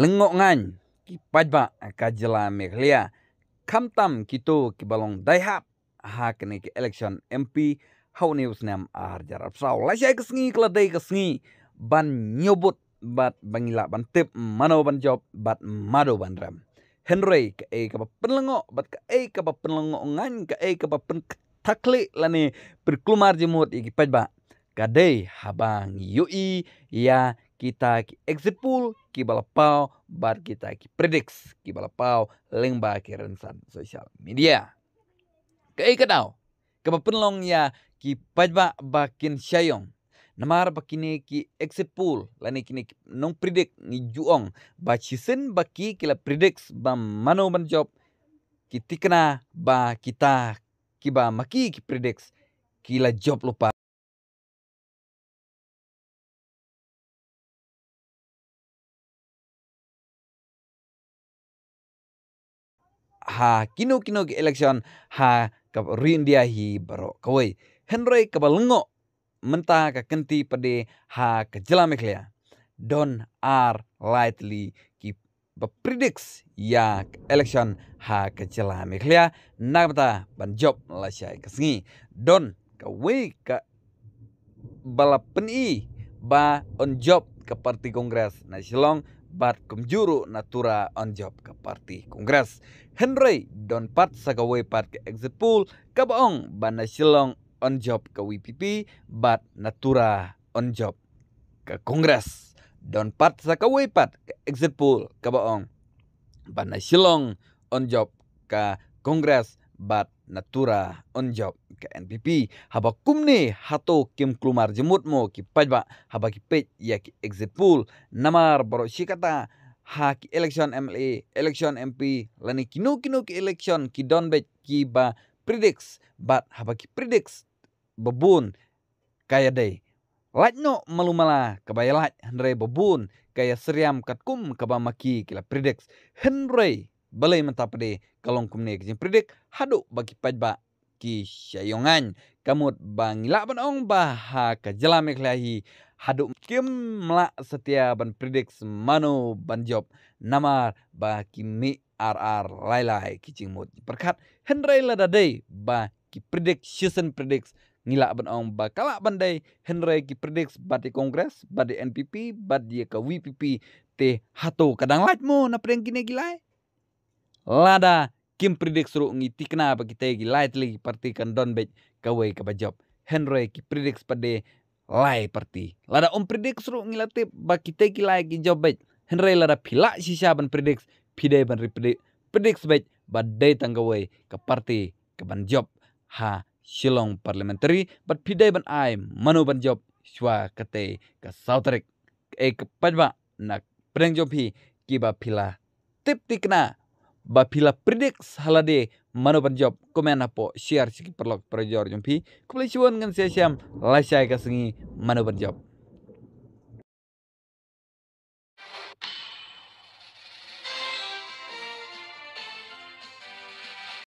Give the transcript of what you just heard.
lengok ngan ki pajba ka jela meghlia kamtam kito ki balong daihap ha kene ki election mp how news nam ar jarap saw la shay ksngi kla dai ksngi ban nyobot bat bangila ban tip mano ban job bat mado ban ram henry ka e ka penlengo bat ka e ka penlengo ngan ka e ka pen takli lani perklumar jemot iki pajba kadai habang yui ya kita exit exepul ki balapau bar kita ki predix ki balapau lengba ki rensan social media. Kei kadau penlong ya ki pajba bakin syayong namar bakini ki exepul lani kini nong predik ni juong ba chisen baki kila predix ba mano man job ki tikna ba kita ki ba maki ki predix kila job lupa ha kino kino ki election ha ka rindia hi baro kawai henry balengo menta ka kenti pede ha kejelameklia don r lightly ki bapredix ya election ha kejelameklia namta ban job ka kesengi don kawai ka peni ba on job ke parti kongres nasional bat kumjuru natura on job ke parti kongres. Henry don pat sagawe pat ke exit pool kabaong bana silong on job ke WPP bat natura on job ke kongres. Don pat sagawe pat ke exit pool kabaong bana silong on job ke kongres bat natura onjok ke NPP haba kumne hato kim klumar jemut mo ki pajba haba ki pej ya ki exit pool namar baro shikata ha ki election MLA election MP lani kinu kinu ki election ki donbet ki ba bat haba ki predicts babun kaya day. Lajno malumala kabaya laj henre bebun kaya seriam katkum kabamaki kila prediks henre balai mentapade kalong kumne kijing predik hadu bagi pajba ki syayongan kamut bangila ong baha kajelame klahi hadu kim mla setia ban predik semano ban job namar ba kimi RR lai lai kijing mut perkat hendrai ladadai baki predik season predik ngila ban ong ba kala bandai Henry ki predik bat kongres bat NPP bat di ke WPP te hato kadang lait mo na preng kini gilai lada kim pridik suru ngi tikna apa kita gi light lagi parti kan don bed kawe ke bajop henry e ki pridik pade lai parti lada om pridik suru ngi latip ba kita gi lai gi job bed henry e lada pila sisa ban pridik pide ban pridik pridik be ba dai tanggawe parti ke ban job ha silong parliamentary but pide ban ai manu ban job swa kate ke sautrek e pajba nak preng job hi kiba pila tip tikna ba pila predicts halade mano panjop komen apa share siki perlok perjor jumpi kuplai cuan ngan siam lai kasengi mano job